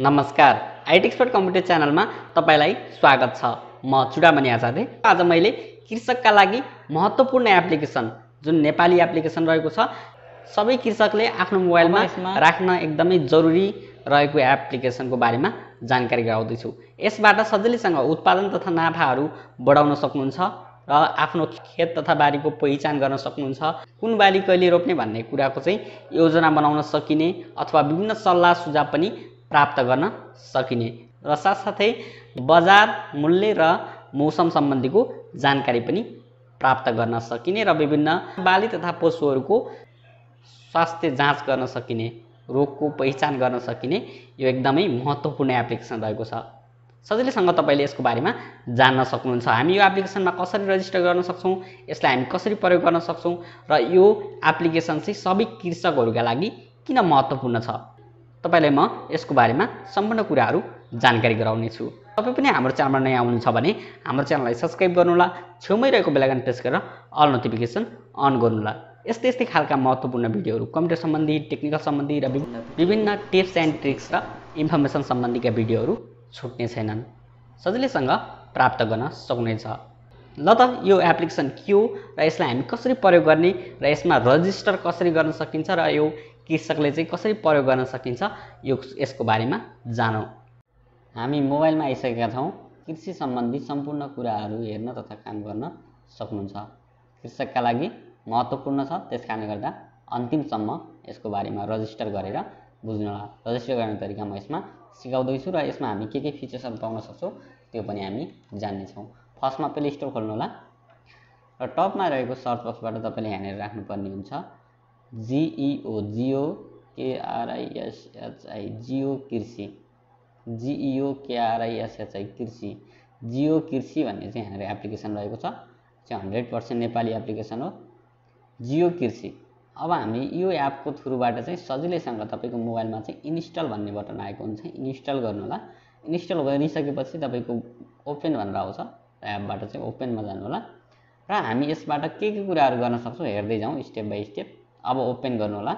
नमस्कार IT expert computer च्यानलमा तपाईँलाई स्वागत छ म चुडामणि आचार्य आज मैले कृषकका लागि महत्त्वपूर्ण एप्लिकेसन जुन नेपाली एप्लिकेसन रहेको छ सबै कृषकले आफ्नो मोबाइलमा राख्न एकदमै जरुरी रहेको एप्लिकेसनको बारेमा जानकारी गराउँदैछु यसबाट सजिलैसँग उत्पादन तथा नाफाहरू बढाउन सक्नुहुन्छ र आफ्नो खेत तथा बारीको पहिचान गर्न सक्नुहुन्छ कुन बारी कहिले रोप्ने भन्ने कुराको चाहिँ योजना बनाउन सकिने अथवा विभिन्न सल्लाह सुझाव पनि प्राप्त गर्न सकिने र साथसाथै बजार मूल्य र मौसम सम्बन्धीको जानकारी पनि प्राप्त गर्न सकिने र विभिन्न बाली तथा पशुहरूको स्वास्थ्य जाँच गर्न सकिने रोगको पहिचान गर्न सकिने यो एकदमै महत्त्वपूर्ण एप्लिकेसन रहेको छ सजिलैसँग तपाईँले यसको बारेमा जान्न सक्नुहुन्छ हामी यो एप्लिकेसनमा कसरी रजिस्टर गर्न सक्छौँ यसलाई हामी कसरी प्रयोग गर्न सक्छौँ र यो एप्लिकेसन चाहिँ सबै कृषकहरूका लागि किन महत्त्वपूर्ण छ तपाईँलाई म यसको बारेमा सम्पूर्ण कुराहरू जानकारी गराउनेछु तपाईँ पनि हाम्रो च्यानलमा नयाँ आउनुहुन्छ भने हाम्रो च्यानललाई सब्सक्राइब गर्नुहोला छेउमै रहेको बेलायकन प्रेस गरेर अल नोटिफिकेसन अन गर्नुहोला यस्तै यस्तै खालका महत्त्वपूर्ण भिडियोहरू कम्प्युटर सम्बन्धी टेक्निकल सम्बन्धी र विभिन्न टिप्स एन्ड ट्रिक्स र इन्फर्मेसन सम्बन्धीका भिडियोहरू छुट्ने छैनन् सजिलैसँग प्राप्त गर्न सक्नेछ ल त यो एप्लिकेसन के हो र यसलाई हामी कसरी प्रयोग गर्ने र यसमा रजिस्टर कसरी गर्न सकिन्छ र यो कृषकले चाहिँ कसरी प्रयोग गर्न सकिन्छ यो यसको बारेमा जानौँ हामी मोबाइलमा आइसकेका छौँ कृषि सम्बन्धी सम्पूर्ण कुराहरू हेर्न तथा काम गर्न सक्नुहुन्छ कृषकका लागि महत्त्वपूर्ण छ त्यस कारणले गर्दा अन्तिमसम्म यसको बारेमा रजिस्टर गरेर बुझ्नुहोला रजिस्टर गर्ने तरिका म यसमा सिकाउँदैछु र यसमा हामी के के फिचर्सहरू पाउन सक्छौँ त्यो पनि हामी जान्नेछौँ फर्स्टमा प्ले स्टोर खोल्नुहोला र टपमा रहेको सर्च बक्सबाट तपाईँले यहाँनिर राख्नुपर्ने हुन्छ जिइओ जियो केआरआइएसएचआई जियो कृषि जिइओ केआरआइएसएचआई कृषि जियो कृषि भन्ने चाहिँ हाम्रो एप्लिकेसन रहेको छ चाहिँ हन्ड्रेड पर्सेन्ट नेपाली एप्लिकेसन हो जियो कृषि e अब हामी यो एपको थ्रुबाट चाहिँ सजिलैसँग तपाईँको मोबाइलमा चाहिँ इन्स्टल भन्ने बटन आएको हुन्छ इन्स्टल गर्नु होला इन्स्टल गरिसकेपछि तपाईँको ओपन भनेर आउँछ एपबाट चाहिँ ओपनमा जानु होला र हामी यसबाट के के कुराहरू गर्न सक्छौँ हेर्दै जाउँ स्टेप बाई स्टेप अब ओपन गर्नु होला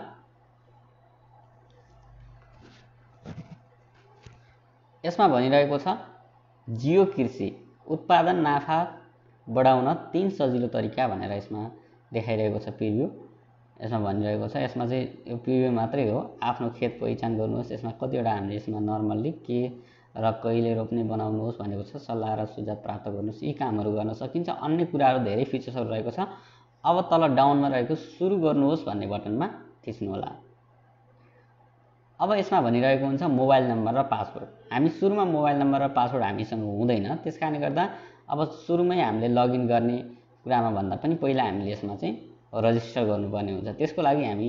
यसमा भनिरहेको छ जियो कृषि उत्पादन नाफा बढाउन तिन सजिलो तरिका भनेर यसमा देखाइरहेको छ पिभ्यू यसमा भनिरहेको छ यसमा चाहिँ यो पिभ्यू मात्रै हो आफ्नो खेत पहिचान गर्नुहोस् यसमा कतिवटा हामीले यसमा नर्मल्ली के र कहिले रोप्ने बनाउनुहोस् भनेको छ सल्लाह र सुझाव प्राप्त गर्नुहोस् यी कामहरू गर्न सकिन्छ अन्य कुराहरू धेरै फिचर्सहरू रहेको छ अब तल डाउनमा रहेको सुरु गर्नुहोस् भन्ने बटनमा थिच्नुहोला अब यसमा भनिरहेको हुन्छ मोबाइल नम्बर र पासवर्ड हामी सुरुमा मोबाइल नम्बर र पासवर्ड हामीसँग हुँदैन त्यस कारणले गर्दा अब सुरुमै हामीले लगइन गर्ने कुरामा भन्दा पनि पहिला हामीले यसमा चाहिँ रजिस्टर गर्नुपर्ने हुन्छ त्यसको लागि हामी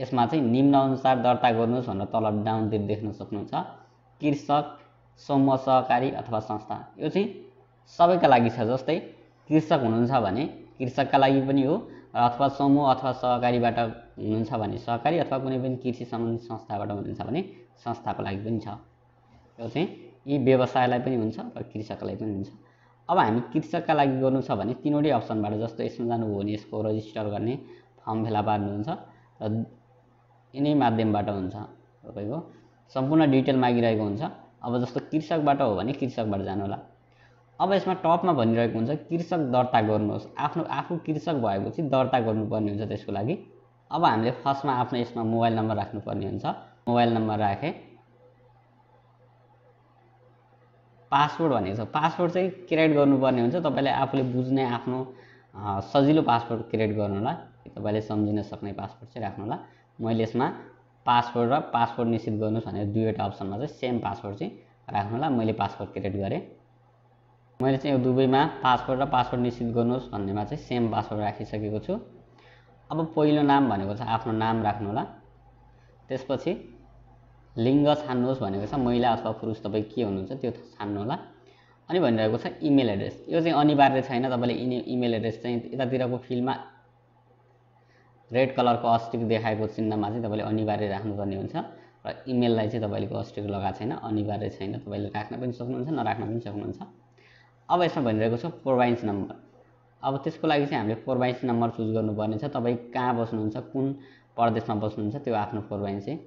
यसमा चाहिँ निम्नअनुसार दर्ता गर्नुहोस् भनेर तल डाउनतिर देख्न सक्नुहुन्छ कृषक समूह सहकारी अथवा संस्था यो चाहिँ सबैका लागि छ जस्तै कृषक हुनुहुन्छ भने कृषकका लागि पनि हो अथवा समूह अथवा सहकारीबाट हुनुहुन्छ भने सहकारी अथवा कुनै पनि कृषि सम्बन्धी संस्थाबाट हुनुहुन्छ भने संस्थाको लागि पनि छ त्यो चाहिँ यी व्यवसायलाई पनि हुन्छ र कृषकलाई पनि हुन्छ अब हामी कृषकका लागि गर्नु छ भने तिनवटै अप्सनबाट जस्तो यसमा जानुभयो भने यसको रजिस्टर गर्ने फर्म फेला पार्नुहुन्छ र यिनै माध्यमबाट हुन्छ तपाईँको सम्पूर्ण डिटेल मागिरहेको हुन्छ अब जस्तो कृषकबाट हो भने कृषकबाट जानु होला अब यसमा टपमा भनिरहेको हुन्छ कृषक दर्ता गर्नुहोस् आफ्नो आफू कृषक भएपछि दर्ता गर्नुपर्ने हुन्छ त्यसको लागि अब हामीले फर्स्टमा आफ्नो यसमा मोबाइल नम्बर राख्नुपर्ने हुन्छ मोबाइल नम्बर राखेँ पासवर्ड भनेको छ पासवर्ड चाहिँ क्रिएट गर्नुपर्ने हुन्छ तपाईँले आफूले बुझ्ने आफ्नो सजिलो पासवर्ड क्रिएट गर्नु होला तपाईँले सम्झिन सक्ने पासवर्ड चाहिँ राख्नु होला मैले यसमा पासवर्ड र पासवर्ड निश्चित गर्नुहोस् भनेर दुईवटा अप्सनमा चाहिँ सेम पासवर्ड चाहिँ राख्नु होला मैले पासवर्ड क्रिएट गरेँ मैले चाहिँ यो दुबईमा पासपोर्ट र पासपोर्ट निश्चित गर्नुहोस् भन्नेमा चाहिँ सेम पासवर्ड राखिसकेको छु अब पहिलो नाम भनेको छ आफ्नो नाम राख्नु होला त्यसपछि लिङ्ग छान्नुहोस् भनेको छ महिला अथवा पुरुष तपाईँ के हुनुहुन्छ त्यो छान्नु होला अनि भनिरहेको छ इमेल एड्रेस यो चाहिँ अनिवार्य छैन तपाईँले इने इमेल एड्रेस चाहिँ यतातिरको फिल्डमा रेड कलरको अस्टिक देखाएको चिन्हमा चाहिँ तपाईँले अनिवार्य राख्नुपर्ने हुन्छ र इमेललाई चाहिँ तपाईँले अस्टिक लगाएको छैन अनिवार्य छैन तपाईँले राख्न पनि सक्नुहुन्छ नराख्न पनि सक्नुहुन्छ अब यसमा भनिरहेको छु प्रोभाइन्स नम्बर अब त्यसको लागि चाहिँ हामीले प्रोभाइन्स नम्बर चुज गर्नुपर्ने छ तपाईँ कहाँ बस्नुहुन्छ कुन प्रदेशमा बस्नुहुन्छ त्यो आफ्नो प्रोभाइन्स चाहिँ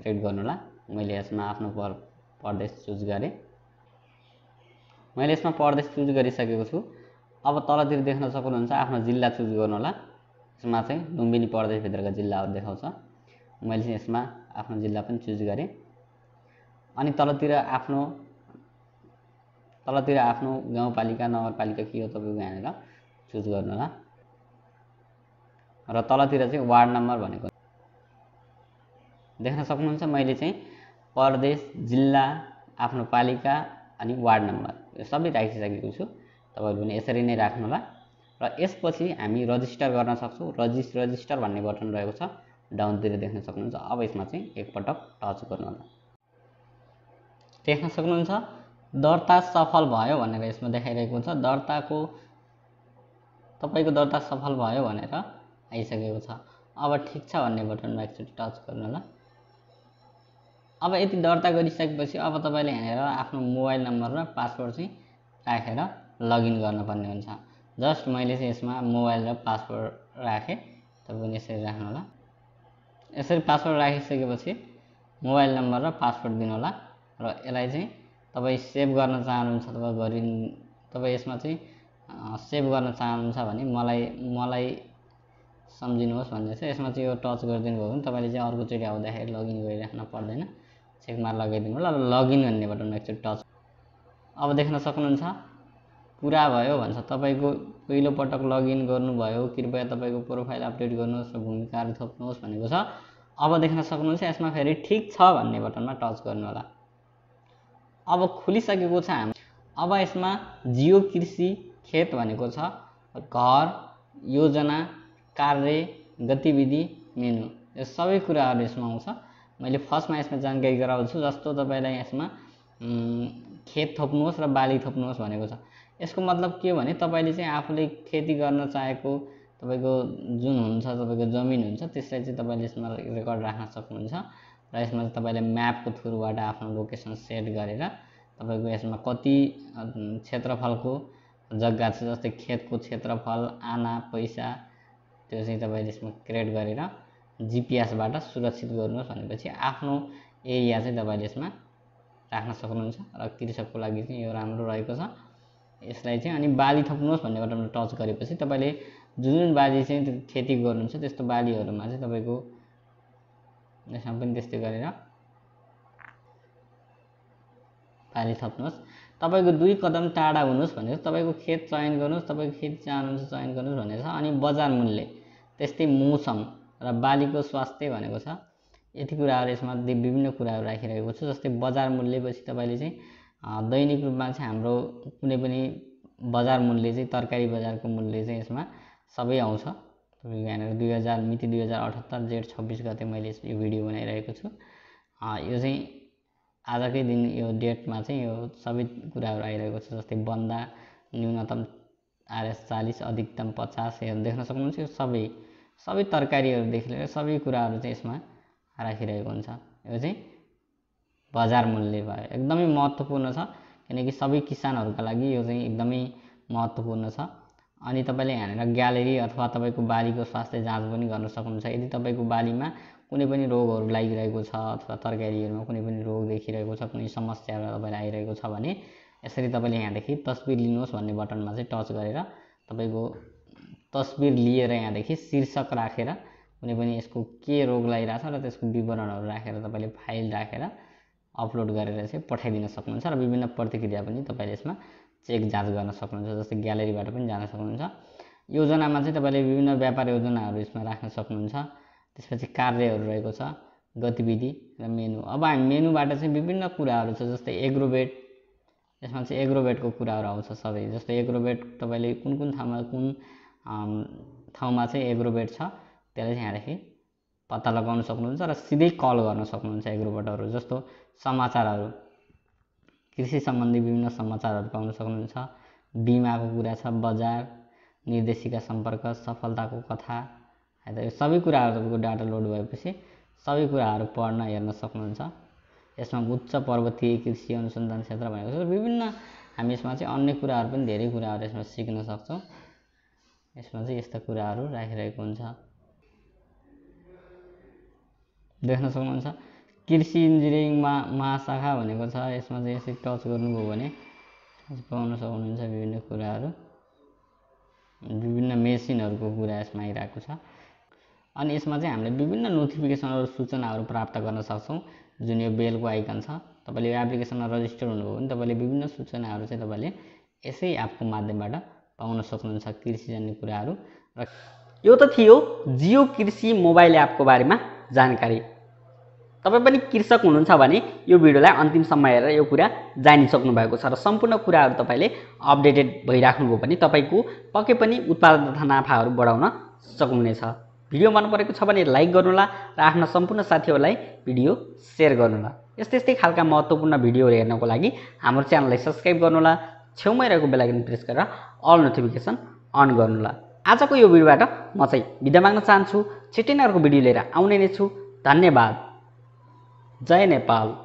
क्रिएट गर्नुहोला मैले यसमा आफ्नो पर प्रदेश चुज गरेँ मैले यसमा प्रदेश चुज गरिसकेको छु अब तलतिर देख्न सक्नुहुन्छ आफ्नो जिल्ला चुज गर्नुहोला यसमा चाहिँ लुम्बिनी प्रदेशभित्रका जिल्लाहरू देखाउँछ मैले चाहिँ यसमा आफ्नो जिल्ला पनि चुज गरेँ अनि तलतिर आफ्नो तलतिर आफ्नो गाउँपालिका नगरपालिका के हो तपाईँको यहाँनिर चुज गर्नु होला र तलतिर चाहिँ वार्ड नम्बर भनेको देख्न सक्नुहुन्छ मैले चाहिँ प्रदेश जिल्ला आफ्नो पालिका अनि वार्ड नम्बर यो सबै राखिसकेको छु तपाईँहरू पनि यसरी नै राख्नु होला र यसपछि हामी रजिस्टर गर्न सक्छौँ रजिस्ट रजिस्टर भन्ने बटन रहेको छ डाउनतिर देख्न सक्नुहुन्छ अब यसमा चाहिँ एकपटक टच गर्नु होला देख्न सक्नुहुन्छ दर्ता सफल भयो भनेर यसमा देखाइरहेको हुन्छ दर्ताको तपाईँको दर्ता सफल भयो भनेर आइसकेको छ अब ठिक छ भन्ने बटनमा एकचोटि टच गर्नु ल अब यति दर्ता गरिसकेपछि अब तपाईँले हेरेर आफ्नो मोबाइल नम्बर र पासवर्ड चाहिँ राखेर लगइन गर्नुपर्ने हुन्छ जस्ट मैले चाहिँ यसमा मोबाइल र पासवर्ड राखेँ तपाईँ यसरी राख्नु होला यसरी पासवर्ड राखिसकेपछि मोबाइल नम्बर र पासवर्ड दिनु होला र यसलाई चाहिँ तपाईँ सेभ गर्न चाहनुहुन्छ अथवा गरि तपाईँ यसमा चाहिँ सेभ गर्न चाहनुहुन्छ भने मलाई मलाई सम्झिनुहोस् भन्दैछ यसमा चाहिँ यो टच गरिदिनु भयो भने तपाईँले चाहिँ अर्कोचोटि आउँदाखेरि लगइन गरिराख्न पर्दैन चेकमा लगाइदिनु होला लगइन भन्ने बटन एकचोटि टच अब देख्न सक्नुहुन्छ पुरा भयो भन्छ तपाईँको पहिलोपटक लगइन गर्नुभयो कृपया तपाईँको प्रोफाइल अपडेट गर्नुहोस् र भूमिकाहरू थप्नुहोस् भनेको छ अब देख्न सक्नुहुन्छ यसमा फेरि ठिक छ भन्ने बटनमा टच गर्नु होला अब खुलिसकेको छ हाम अब यसमा जियो कृषि खेत भनेको छ घर योजना कार्य गतिविधि मेनु यो सबै कुराहरू यसमा आउँछ मैले फर्स्टमा यसमा जानकारी गराउँछु जस्तो तपाईँलाई यसमा खेत थोप्नुहोस् र बाली थोप्नुहोस् भनेको छ यसको मतलब के भने तपाईँले चाहिँ आफूले खेती गर्न चाहेको तपाईँको जुन हुन्छ तपाईँको जमिन हुन्छ त्यसलाई चाहिँ तपाईँले यसमा रेकर्ड राख्न सक्नुहुन्छ र यसमा चाहिँ तपाईँले म्यापको थ्रुबाट आफ्नो लोकेसन सेट गरेर तपाईँको यसमा कति क्षेत्रफलको जग्गा छ जस्तै खेतको क्षेत्रफल आना पैसा त्यो चाहिँ तपाईँले यसमा क्रिएट गरेर जिपिएसबाट सुरक्षित गर्नुहोस् भनेपछि आफ्नो एरिया चाहिँ तपाईँले यसमा राख्न सक्नुहुन्छ र कृषकको लागि चाहिँ यो राम्रो रहेको छ यसलाई चाहिँ अनि बाली थप्नुहोस् भन्ने बटनमा टच गरेपछि तपाईँले जुन जुन बाली चाहिँ खेती गर्नुहुन्छ त्यस्तो बालीहरूमा चाहिँ तपाईँको यसमा पनि त्यस्तै गरेर पाली थप्नुहोस् तपाईँको दुई कदम टाढा हुनुहोस् भनेर तपाईँको खेत चयन गर्नुहोस् तपाईँको खेत चाहनुहुन्छ चयन गर्नुहोस् भनेको छ अनि बजार मूल्य त्यस्तै मौसम र बालीको स्वास्थ्य भनेको छ यति कुराहरू यसमा विभिन्न कुराहरू राखिरहेको छु जस्तै बजार मूल्यपछि तपाईँले चाहिँ दैनिक रूपमा चाहिँ हाम्रो कुनै पनि बजार मूल्य चाहिँ तरकारी बजारको मूल्य चाहिँ यसमा सबै आउँछ तपाईँको यहाँनिर दुई हजार मिति दुई हजार अठहत्तर जेठ छब्बिस गते मैले यो भिडियो बनाइरहेको छु यो चाहिँ आजकै दिन यो डेटमा चाहिँ यो सबै कुराहरू आइरहेको छ जस्तै बन्दा न्यूनतम आरएस चालिस अधिकतम पचासहरू देख्न सक्नुहुन्छ यो सबै सबै तरकारीहरूदेखि लिएर सबै कुराहरू चाहिँ यसमा राखिरहेको हुन्छ यो चाहिँ बजार मूल्य भयो एकदमै महत्त्वपूर्ण छ किनकि सबै किसानहरूका लागि यो चाहिँ एकदमै महत्त्वपूर्ण छ अनि तपाईँले यहाँनिर ग्यालेरी अथवा तपाईँको बालीको स्वास्थ्य जाँच पनि गर्न सक्नुहुन्छ यदि तपाईँको बालीमा कुनै पनि रोगहरू लागिरहेको छ अथवा तरकारीहरूमा कुनै पनि रोग देखिरहेको छ कुनै समस्याहरू तपाईँलाई आइरहेको छ भने यसरी तपाईँले यहाँदेखि तस्बिर लिनुहोस् भन्ने बटनमा चाहिँ टच गरेर तपाईँको तस्बिर लिएर यहाँदेखि शीर्षक राखेर कुनै पनि यसको के रोग लागिरहेको छ र त्यसको विवरणहरू राखेर तपाईँले फाइल राखेर अपलोड गरेर चाहिँ पठाइदिन सक्नुहुन्छ र विभिन्न प्रतिक्रिया पनि तपाईँले यसमा चेक जाँच गर्न सक्नुहुन्छ जस्तै ग्यालेरीबाट पनि जान सक्नुहुन्छ योजनामा चाहिँ तपाईँले विभिन्न व्यापार योजनाहरू यसमा राख्न सक्नुहुन्छ त्यसपछि कार्यहरू रहेको छ गतिविधि र मेनु अब हामी मेनुबाट चाहिँ विभिन्न कुराहरू छ जस्तै एग्रोबेट यसमा चाहिँ एग्रोबेटको कुराहरू आउँछ सबै जस्तै एग्रोबेट तपाईँले कुन कुन ठाउँमा कुन ठाउँमा चाहिँ एग्रोबेट छ त्यसलाई चाहिँ यहाँदेखि पत्ता लगाउन सक्नुहुन्छ र सिधै कल गर्न सक्नुहुन्छ एग्रोबेटहरू जस्तो समाचारहरू कृषि सम्बन्धी विभिन्न समाचारहरू पाउन सक्नुहुन्छ बिमाको कुरा छ बजार निर्देशिका सम्पर्क सफलताको कथा त यो सबै कुराहरू तपाईँको डाटा लोड भएपछि सबै कुराहरू पढ्न हेर्न सक्नुहुन्छ यसमा उच्च पर्वतीय कृषि अनुसन्धान क्षेत्र भनेको छ विभिन्न हामी यसमा चाहिँ अन्य कुराहरू पनि धेरै कुराहरू यसमा सिक्न सक्छौँ यसमा चाहिँ यस्ता कुराहरू राखिरहेको हुन्छ देख्न सक्नुहुन्छ कृषि इन्जिनियरिङमा महाशाखा भनेको छ यसमा चाहिँ यसरी टच गर्नुभयो भने पाउन सक्नुहुन्छ विभिन्न कुराहरू विभिन्न मेसिनहरूको कुरा यसमा आइरहेको छ अनि यसमा चाहिँ हामीले विभिन्न नोटिफिकेसनहरू सूचनाहरू प्राप्त गर्न सक्छौँ जुन यो बेलको आइकन छ तपाईँले यो एप्लिकेसनमा रजिस्टर हुनुभयो भने तपाईँले विभिन्न सूचनाहरू चाहिँ तपाईँले यसै एपको माध्यमबाट पाउन सक्नुहुन्छ कृषि कृषिजन्य कुराहरू र यो त थियो जियो कृषि मोबाइल एपको बारेमा जानकारी तपाईँ पनि कृषक हुनुहुन्छ भने यो भिडियोलाई अन्तिमसम्म हेरेर यो कुरा जानिसक्नु भएको छ र सम्पूर्ण कुराहरू तपाईँले अपडेटेड भइराख्नुभयो भने तपाईँको पक्कै पनि उत्पादन तथा नाफाहरू बढाउन सक्नुहुनेछ भिडियो मन परेको छ भने लाइक गर्नुहोला र आफ्ना सम्पूर्ण साथीहरूलाई भिडियो सेयर गर्नुहोला यस्तै यस्तै खालका महत्त्वपूर्ण भिडियोहरू हेर्नको लागि हाम्रो च्यानललाई सब्सक्राइब गर्नुहोला छेउमै रहेको बेलायकन प्रेस गरेर अल नोटिफिकेसन अन गर्नुहोला आजको यो भिडियोबाट म चाहिँ बिदा माग्न चाहन्छु छिट्टै नै अर्को भिडियो लिएर आउने नै छु धन्यवाद जय नेपाल